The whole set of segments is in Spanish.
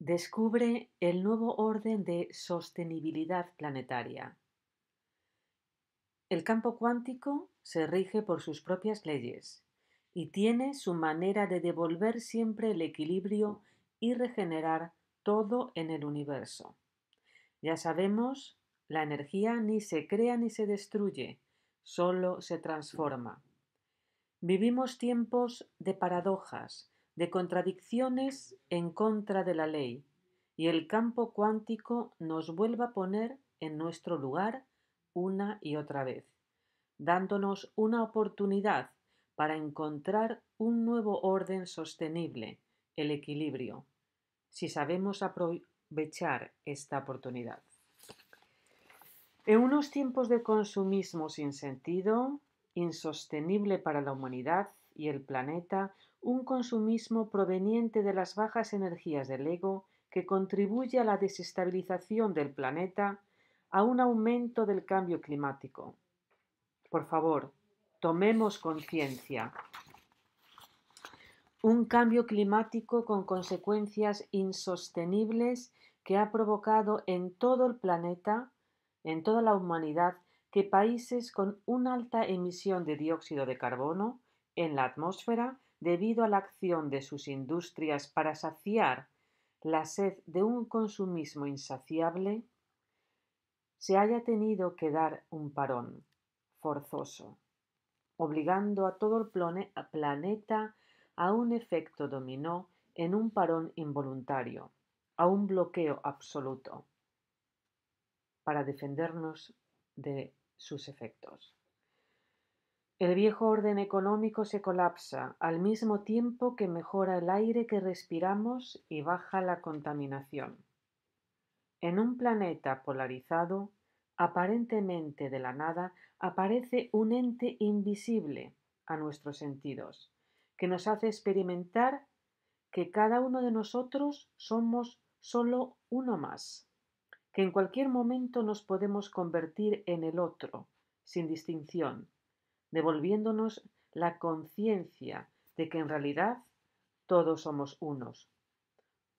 descubre el nuevo orden de sostenibilidad planetaria. El campo cuántico se rige por sus propias leyes y tiene su manera de devolver siempre el equilibrio y regenerar todo en el universo. Ya sabemos, la energía ni se crea ni se destruye, solo se transforma. Vivimos tiempos de paradojas, de contradicciones en contra de la ley y el campo cuántico nos vuelva a poner en nuestro lugar una y otra vez, dándonos una oportunidad para encontrar un nuevo orden sostenible, el equilibrio, si sabemos aprovechar esta oportunidad. En unos tiempos de consumismo sin sentido, insostenible para la humanidad y el planeta, un consumismo proveniente de las bajas energías del ego que contribuye a la desestabilización del planeta, a un aumento del cambio climático. Por favor, tomemos conciencia. Un cambio climático con consecuencias insostenibles que ha provocado en todo el planeta, en toda la humanidad, que países con una alta emisión de dióxido de carbono en la atmósfera debido a la acción de sus industrias para saciar la sed de un consumismo insaciable, se haya tenido que dar un parón forzoso, obligando a todo el planeta a un efecto dominó en un parón involuntario, a un bloqueo absoluto, para defendernos de sus efectos. El viejo orden económico se colapsa al mismo tiempo que mejora el aire que respiramos y baja la contaminación. En un planeta polarizado, aparentemente de la nada, aparece un ente invisible a nuestros sentidos, que nos hace experimentar que cada uno de nosotros somos solo uno más, que en cualquier momento nos podemos convertir en el otro, sin distinción, devolviéndonos la conciencia de que en realidad todos somos unos,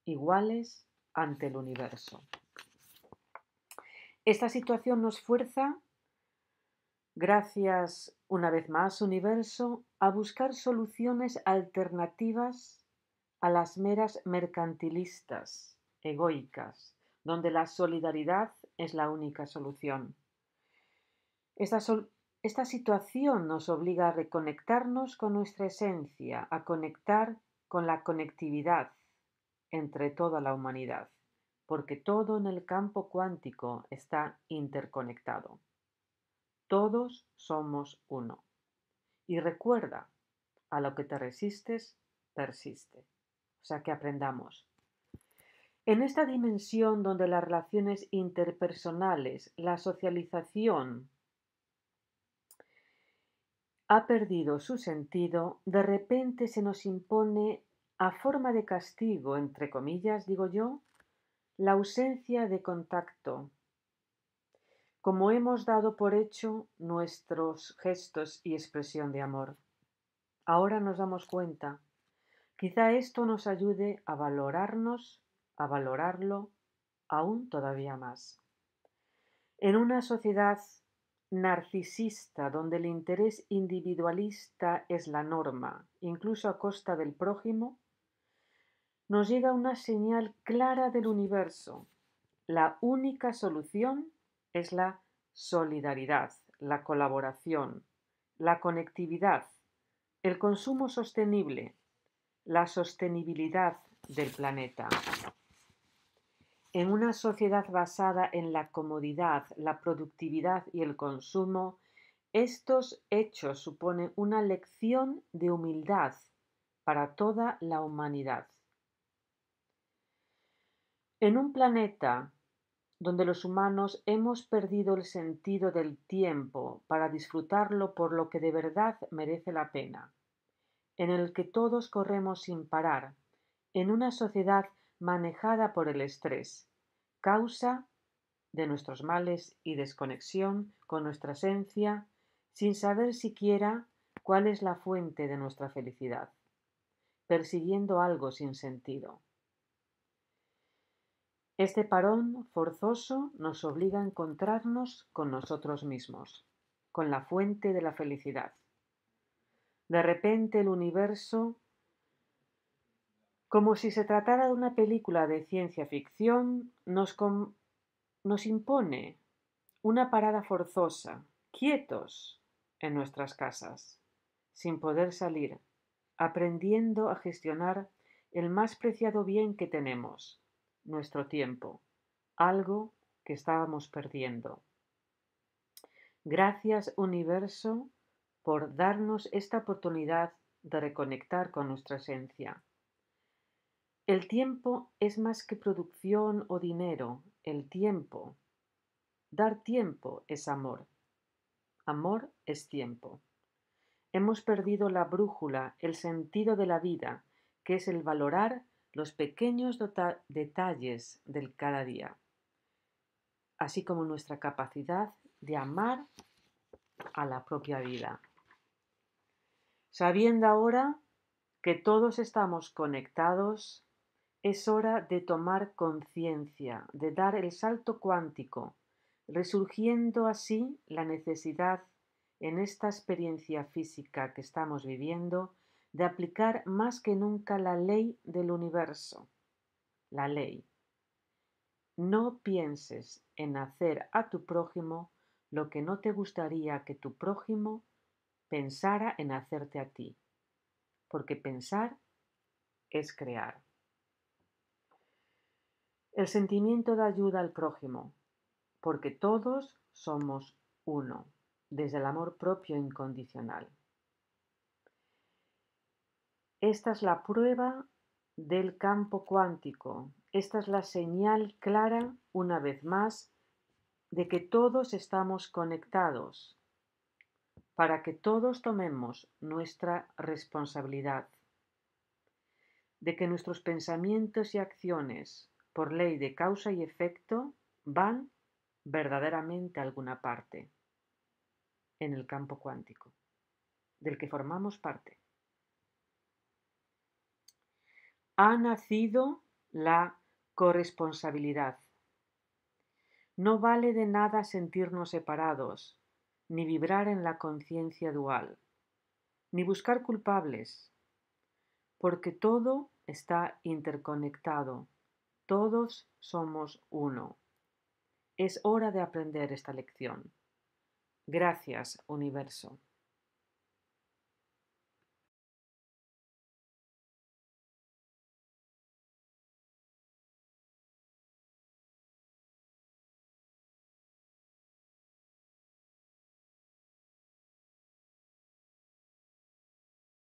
iguales ante el universo. Esta situación nos fuerza, gracias una vez más universo, a buscar soluciones alternativas a las meras mercantilistas, egoicas, donde la solidaridad es la única solución. Esta esta situación nos obliga a reconectarnos con nuestra esencia, a conectar con la conectividad entre toda la humanidad, porque todo en el campo cuántico está interconectado. Todos somos uno. Y recuerda, a lo que te resistes, persiste. O sea, que aprendamos. En esta dimensión donde las relaciones interpersonales, la socialización, ha perdido su sentido, de repente se nos impone, a forma de castigo, entre comillas, digo yo, la ausencia de contacto. Como hemos dado por hecho nuestros gestos y expresión de amor. Ahora nos damos cuenta. Quizá esto nos ayude a valorarnos, a valorarlo aún todavía más. En una sociedad narcisista, donde el interés individualista es la norma, incluso a costa del prójimo, nos llega una señal clara del universo. La única solución es la solidaridad, la colaboración, la conectividad, el consumo sostenible, la sostenibilidad del planeta. En una sociedad basada en la comodidad, la productividad y el consumo, estos hechos suponen una lección de humildad para toda la humanidad. En un planeta donde los humanos hemos perdido el sentido del tiempo para disfrutarlo por lo que de verdad merece la pena, en el que todos corremos sin parar, en una sociedad manejada por el estrés, causa de nuestros males y desconexión con nuestra esencia, sin saber siquiera cuál es la fuente de nuestra felicidad, persiguiendo algo sin sentido. Este parón forzoso nos obliga a encontrarnos con nosotros mismos, con la fuente de la felicidad. De repente el universo como si se tratara de una película de ciencia ficción, nos, nos impone una parada forzosa, quietos en nuestras casas, sin poder salir, aprendiendo a gestionar el más preciado bien que tenemos, nuestro tiempo, algo que estábamos perdiendo. Gracias universo por darnos esta oportunidad de reconectar con nuestra esencia el tiempo es más que producción o dinero, el tiempo. Dar tiempo es amor. Amor es tiempo. Hemos perdido la brújula, el sentido de la vida, que es el valorar los pequeños detalles del cada día, así como nuestra capacidad de amar a la propia vida. Sabiendo ahora que todos estamos conectados es hora de tomar conciencia, de dar el salto cuántico, resurgiendo así la necesidad en esta experiencia física que estamos viviendo de aplicar más que nunca la ley del universo, la ley. No pienses en hacer a tu prójimo lo que no te gustaría que tu prójimo pensara en hacerte a ti, porque pensar es crear. El sentimiento de ayuda al prójimo, porque todos somos uno, desde el amor propio incondicional. Esta es la prueba del campo cuántico, esta es la señal clara, una vez más, de que todos estamos conectados, para que todos tomemos nuestra responsabilidad, de que nuestros pensamientos y acciones por ley de causa y efecto, van verdaderamente a alguna parte en el campo cuántico, del que formamos parte. Ha nacido la corresponsabilidad. No vale de nada sentirnos separados, ni vibrar en la conciencia dual, ni buscar culpables, porque todo está interconectado todos somos uno. Es hora de aprender esta lección. Gracias, universo.